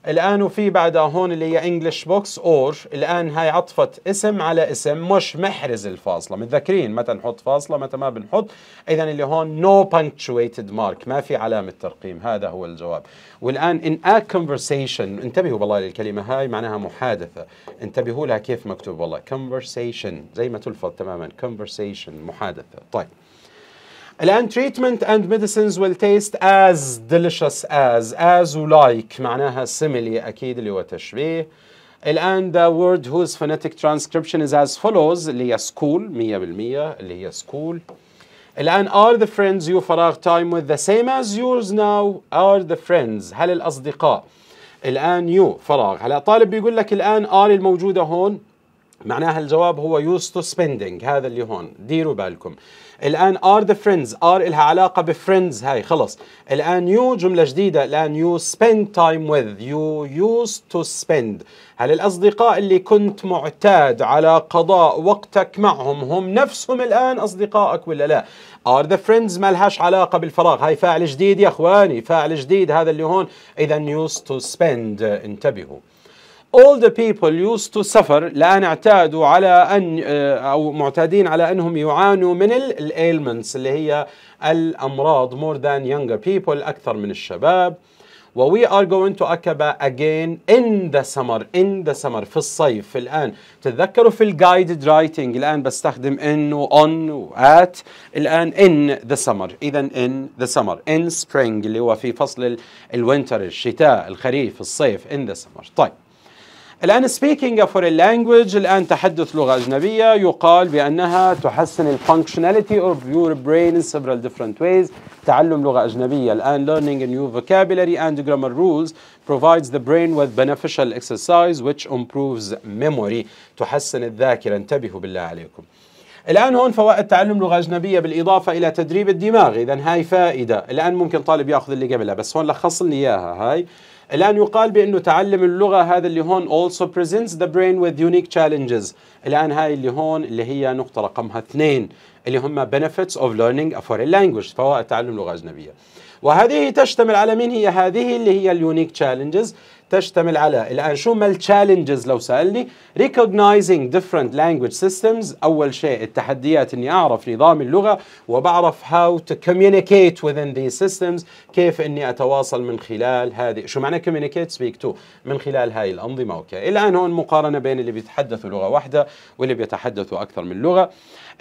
الان وفي بعدها هون اللي هي انجلش بوكس اور الان هاي عطفت اسم على اسم مش محرز الفاصله متذكرين متى نحط فاصله متى ما بنحط اذا اللي هون نو punctuated مارك ما في علامه ترقيم هذا هو الجواب والان ان ا conversation انتبهوا والله للكلمه هاي معناها محادثه انتبهوا لها كيف مكتوب والله conversation زي ما تلفظ تماما conversation محادثه طيب الآن treatment and medicines will taste as delicious as as like معناها simile أكيد اللي هو تشبيه الآن the word whose phonetic transcription is as follows اللي هي school 100% اللي هي school الآن are the friends you فراغ time with the same as yours now are the friends هل الأصدقاء الآن you فراغ هلا طالب بيقول لك الآن are الموجودة هون معناها الجواب هو used تو spending هذا اللي هون ديروا بالكم الان ار ذا فريندز ار لها علاقه بفريندز هاي خلص الان يو جمله جديده الان يو spend تايم with يو used تو spend هل الاصدقاء اللي كنت معتاد على قضاء وقتك معهم هم نفسهم الان اصدقائك ولا لا ار ذا فريندز ما لهاش علاقه بالفراغ هاي فاعل جديد يا اخواني فاعل جديد هذا اللي هون اذا used تو spend انتبهوا all the people used to suffer الآن اعتادوا على أن أو معتادين على أنهم يعانوا من ال ailments اللي هي الأمراض more than younger people أكثر من الشباب و we are going to Aqaba again in the summer in the summer في الصيف الآن تتذكروا في ال guided writing الآن بستخدم in و on و at الآن in the summer إذا in the summer in spring اللي هو في فصل الوينتر الشتاء الخريف الصيف in the summer طيب الآن speaking a foreign language الآن تحدث لغة أجنبية يقال بأنها تحسن ال functionality of your brain in several different ways تعلم لغة أجنبية الآن learning a new vocabulary and grammar rules provides the brain with beneficial exercise which improves memory تحسن الذاكرة انتبهوا بالله عليكم الآن هون فوائد تعلم لغة أجنبية بالإضافة إلى تدريب الدماغ إذا هاي فائدة الآن ممكن طالب يأخذ اللي قبلها بس هون لخص لي إياها هاي الآن يقال بأنه تعلم اللغة هذا اللي هون also presents the brain with unique challenges الآن هاي اللي هون اللي هي نقطة رقمها اثنين اللي هما benefits of learning a foreign language فوائد تعلم لغة أجنبية وهذه تشتمل على مين هي هذه اللي هي unique challenges تشتمل على الآن شو ما التشالنجز لو سألني ريكوجنايزنج ديفرنت لانجويج سيستمز أول شيء التحديات إني أعرف نظام اللغة وبعرف هاو تو كوميونيكيت وذين ذي سيستمز كيف إني أتواصل من خلال هذه شو معنى كوميونيكيت سبيك تو من خلال هاي الأنظمة أوكي الآن هون مقارنة بين اللي بيتحدثوا لغة واحدة واللي بيتحدثوا أكثر من لغة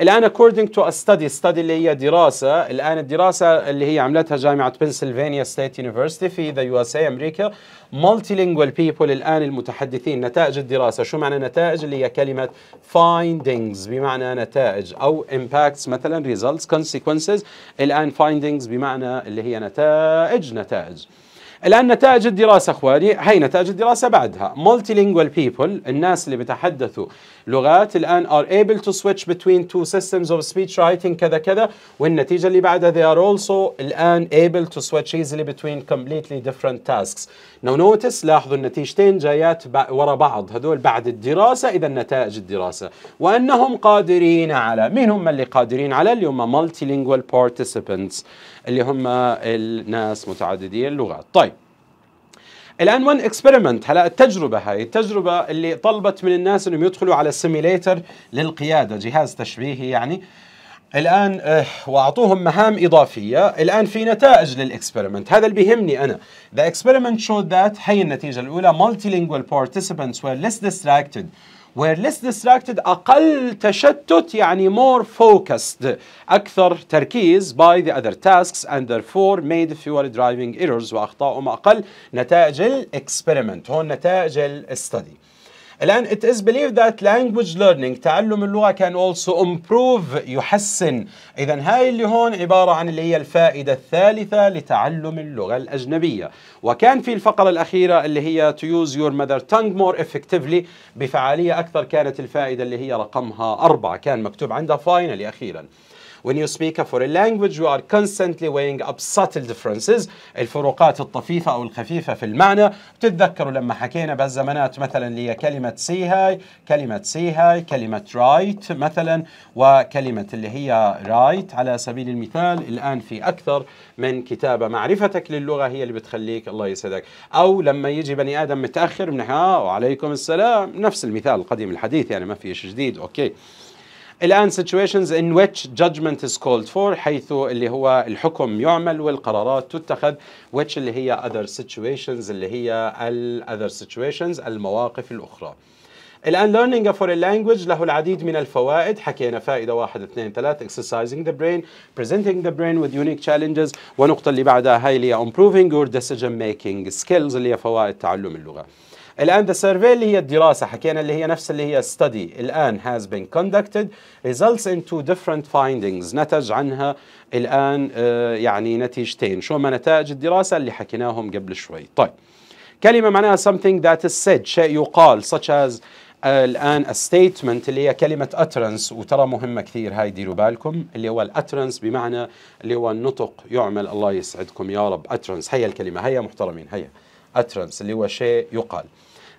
الان according to a study study اللي هي دراسه الان الدراسه اللي هي عملتها جامعه بنسلفانيا ستيت يونيفرستي في ذا يو اس اي امريكا multilingual people الان المتحدثين نتائج الدراسه شو معنى نتائج اللي هي كلمه findings بمعنى نتائج او impacts مثلا results consequences الان findings بمعنى اللي هي نتائج نتائج الان نتائج الدراسه اخواني هي نتائج الدراسه بعدها multilingual people الناس اللي بيتحدثوا لغات الآن are able to switch between two systems of speech writing كذا كذا والنتيجة اللي بعدها they are also الآن able to switch easily between completely different tasks now notice لاحظوا النتيجتين جايات ورا بعض هذول بعد الدراسة إذا نتائج الدراسة وأنهم قادرين على مين هم اللي قادرين على اللي هم multilingual participants اللي هم الناس متعددي اللغات طيب الان وين اكسبيرمنت هلا التجربه هاي التجربه اللي طلبت من الناس انهم يدخلوا على السيميليتر للقياده جهاز تشبيهي يعني الان آه، واعطوهم مهام اضافيه الان في نتائج للاكسبيرمنت هذا اللي بيهمني انا the experiment showed that هي النتيجه الاولى multilingual participants were less distracted where less distracted أقل تشتت يعني more focused أكثر تركيز by the other tasks and therefore made fewer driving errors وأخطائهم أقل نتائج الاكسبرمنت هون نتائج الاستدي الآن it is believed that language learning تعلم اللغة can also improve يحسن إذا هاي اللي هون عبارة عن اللي هي الفائدة الثالثة لتعلم اللغة الأجنبية وكان في الفقرة الأخيرة اللي هي to use your mother tongue more effectively بفعالية أكثر كانت الفائدة اللي هي رقمها أربعة كان مكتوب عندها finally أخيراً when you speak a foreign language you are constantly weighing up subtle differences الفروقات الطفيفة أو الخفيفة في المعنى بتتذكروا لما حكينا بهالزمانات مثلا اللي هي كلمة سي هاي كلمة سي هاي كلمة رايت مثلا وكلمة اللي هي رايت على سبيل المثال الآن في أكثر من كتابة معرفتك للغة هي اللي بتخليك الله يسعدك أو لما يجي بني آدم متأخر من آه وعليكم السلام نفس المثال القديم الحديث يعني ما في شيء جديد أوكي الآن situations in which judgment is called for حيث اللي هو الحكم يعمل والقرارات تتخذ which اللي هي other situations اللي هي ال other situations المواقف الأخرى الآن learning a foreign language له العديد من الفوائد حكينا فائدة واحد اثنين ثلاثة exercising the brain presenting the brain with unique challenges ونقطة اللي بعدها هاي اللي هي improving your decision making skills اللي هي فوائد تعلم اللغة الآن ذا سيرفي اللي هي الدراسة حكينا اللي هي نفس اللي هي ستدي الآن هاز بين كوندكتد ريزلتس ان تو ديفرنت فايندينجز نتج عنها الآن آه، يعني نتيجتين شو ما نتائج الدراسة اللي حكيناهم قبل شوي طيب كلمة معناها something that is said شيء يقال such as آه، الان statement اللي هي كلمه اترنس وترى مهمه كثير هاي ديروا بالكم اللي هو الاترنس بمعنى اللي هو النطق يعمل الله يسعدكم يا رب اترنس هي الكلمه هيا محترمين هيا utterance اللي هو شيء يقال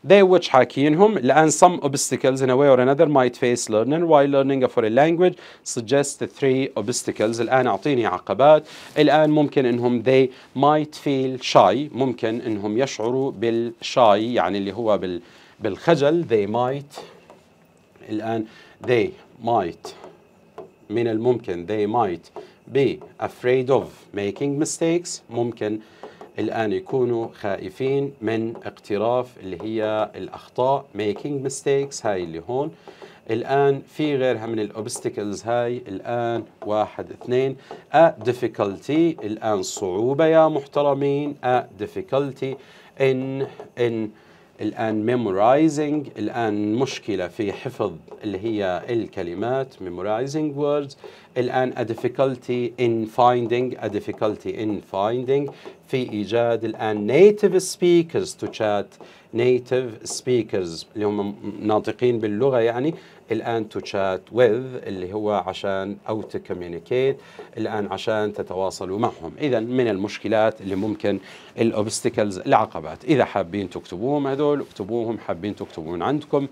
they which حاكينهم لأن some obstacles in a way or another might face learner while learning a foreign language suggest three obstacles الآن أعطيني عقبات الآن ممكن أنهم they might feel shy ممكن أنهم يشعروا بالشاي يعني اللي هو بال بالخجل they might الآن they might من الممكن they might be afraid of making mistakes ممكن الآن يكونوا خائفين من اقتراف اللي هي الأخطاء making mistakes هاي اللي هون الآن في غيرها من الأوبستكلز هاي الآن واحد اثنين a difficulty الآن صعوبة يا محترمين a difficulty in in الآن ميمورايزنج الآن مشكلة في حفظ اللي هي الكلمات memorizing words الآن a difficulty in finding a difficulty in finding في إيجاد الآن native speakers to chat native speakers اللي هم ناطقين باللغة يعني الان تو تشات وذ اللي هو عشان او تو كوميونيكيت الان عشان تتواصلوا معهم اذا من المشكلات اللي ممكن الاوبستكلز العقبات اذا حابين تكتبوهم هذول اكتبوهم حابين تكتبون عندكم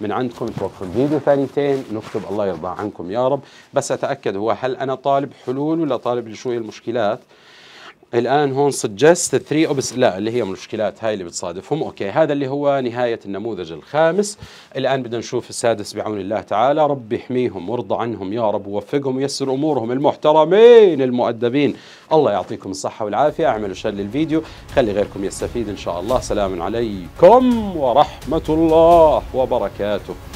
من عندكم توقفوا الفيديو ثانيتين نكتب الله يرضى عنكم يا رب بس اتاكد هو هل انا طالب حلول ولا طالب لشو المشكلات الان هون سجست ثري اوبس لا اللي هي المشكلات هاي اللي بتصادفهم اوكي هذا اللي هو نهايه النموذج الخامس الان بدنا نشوف السادس بعون الله تعالى رب يحميهم وارضى عنهم يا رب ووفقهم ويسر امورهم المحترمين المؤدبين الله يعطيكم الصحه والعافيه اعملوا شير للفيديو خلي غيركم يستفيد ان شاء الله سلام عليكم ورحمه الله وبركاته